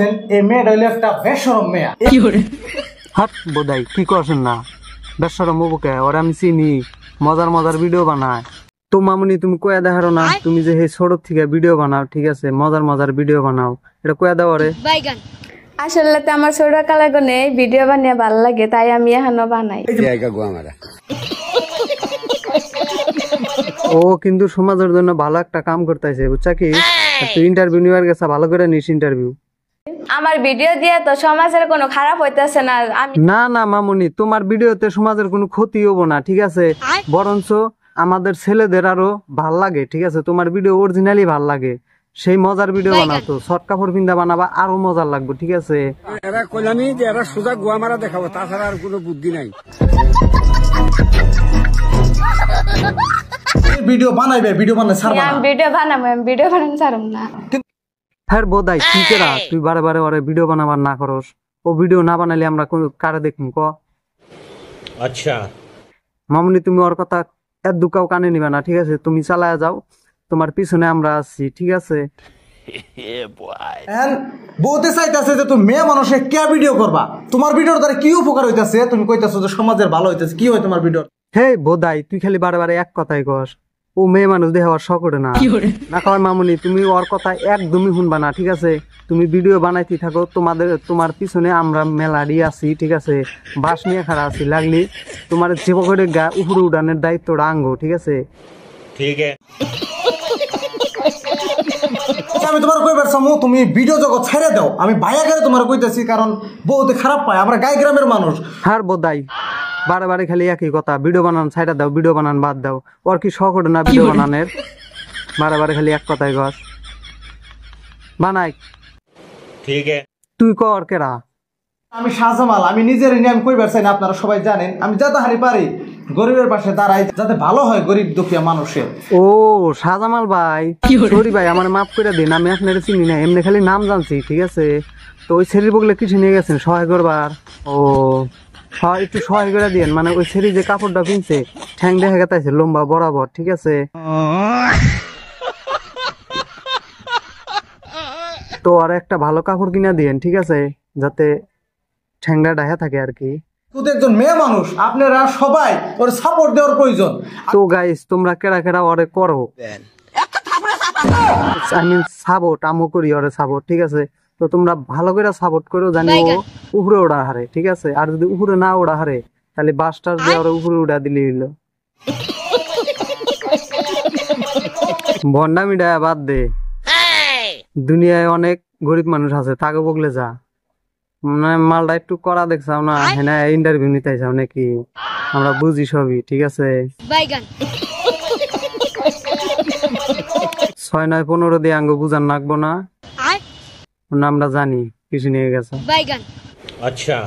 ভাবছেন এই মেয়ে রইল একটা বেসরম মেয়া হাত বোধাই কি করছেন না বেসরম বুকে ওর আমি চিনি মজার মজার ভিডিও বানায় তো মামুনি তুমি কয়া দেখারো না তুমি যে সেই ছোট থেকে ভিডিও বানাও ঠিক আছে মজার মজার ভিডিও বানাও এটা কয়া দাও রে আসলে তো আমার ছোট কালার গনে ভিডিও বানিয়ে ভাল লাগে তাই আমি এখানে বানাই ও কিন্তু সমাজের জন্য ভালো একটা কাম করতেছে বুঝছা কি তুই ইন্টারভিউ নিবার গেছে ভালো করে নিস ইন্টারভিউ আমার ভিডিও দিয়ে তো সমাজের কোনো খারাপ হইতেছে না আমি না না মামুনি তোমার ভিডিওতে সমাজের কোনো ক্ষতি হবো না ঠিক আছে বরঞ্চ আমাদের ছেলেদের আরো ভাল লাগে ঠিক আছে তোমার ভিডিও অরিজিনালি ভাল লাগে সেই মজার ভিডিও বানাতো শর্ট কাপড় পিন্দা বানাবা আরো মজার লাগবে ঠিক আছে এরা কইলামি যে এরা সুজা গোয়া মারা দেখাবো তাছাড়া আর কোনো বুদ্ধি নাই ভিডিও বানাইবে ভিডিও বানাই সারবা ভিডিও বানাবো ভিডিও বানাই সারব না হ্যাঁ বোধাই টিচেরা তুই বারে বারে বারে ভিডিও বানাবার না করস ও ভিডিও না বানাইলে আমরা কারে দেখুন ক আচ্ছা মামনি তুমি ওর কথা এত দুকাও কানে নিবে না ঠিক আছে তুমি চালায় যাও তোমার পিছনে আমরা আছি ঠিক আছে বলতে হ্যাঁ, চাইতেছে যে তুমি মেয়ে মানুষে কে ভিডিও করবা তোমার ভিডিওর দ্বারা কি উপকার হইতাছে তুমি কইতাছো যে সমাজের ভালো হইতেছে কি হয় তোমার ভিডিও হে বোধাই তুই খালি বারে বারে এক কথাই কস ও মেয়ে মানুষ দেহ আর শখ না না কয় মামুনি তুমি ওর কথা একদমই শুনবা না ঠিক আছে তুমি ভিডিও বানাইতে থাকো তোমাদের তোমার পিছনে আমরা মেলারি আছি ঠিক আছে বাস নিয়ে খারা আছি লাগলি তোমার যে জীবকের গা উপরে উড়ানের দায়িত্বটা আঙ্গো ঠিক আছে ঠিক আছে আমি তোমার কই সমু তুমি ভিডিও জগৎ ছেড়ে দাও আমি ভাইয়া করে তোমার কইতেছি কারণ বহুত খারাপ পায় আমরা গাই গ্রামের মানুষ হার বদাই বারে বারে খালি একই কথা ভিডিও বানান সাইডা দাও ভিডিও বানান বাদ দাও ওর কি শখ ওঠে না ভিডিও বানানের বারে বারে খালি এক কথাই গস বানাই ঠিক তুই আর কেরা আমি শাহজামাল আমি নিজের নিয়ে আমি কইবার চাই না আপনারা সবাই জানেন আমি যাতে হারি পারি গরিবের পাশে দাঁড়াই যাতে ভালো হয় গরিব দুঃখিয়া মানুষের ও শাহজামাল ভাই সরি ভাই আমার মাফ করে দিন আমি আপনার চিনি না এমনি খালি নাম জানছি ঠিক আছে তো ওই ছেলের বগলে কিছু নিয়ে গেছেন সহায় করবার ও হ্যাঁ, একটু সহায় করে দিয়ে মানে ওই যে কাপড়টা পিনছে ঠ্যাং দেখা গেছে লম্বা বরাবর ঠিক আছে তো আর একটা ভালো কাপড় কিনা দিয়ে ঠিক আছে যাতে ঠ্যাংরা ডাহা থাকে আর কি মেয়ে মানুষ সবাই তো গাইস তোমরা কেডা কেডা ওরে আই করি ঠিক আছে তো তোমরা ভালো করে সাপোর্ট করো জানি উপরে ওড়া হারে ঠিক আছে আর যদি উপরে না ওড়া হারে তাহলে বাস টাস দিয়ে উপরে উড়া দিলে হইলো মিডা বাদ দে দুনিয়ায় অনেক গরিব মানুষ আছে তাকে বগলে যা মানে মালটা একটু করা দেখছাও না হ্যাঁ ইন্টারভিউ নিতে চাও নাকি আমরা বুঝি সবই ঠিক আছে ছয় নয় পনেরো দিয়ে আঙ্গ বুঝান নাকবো না আমরা জানি কিছু নিয়ে গেছে अच्छा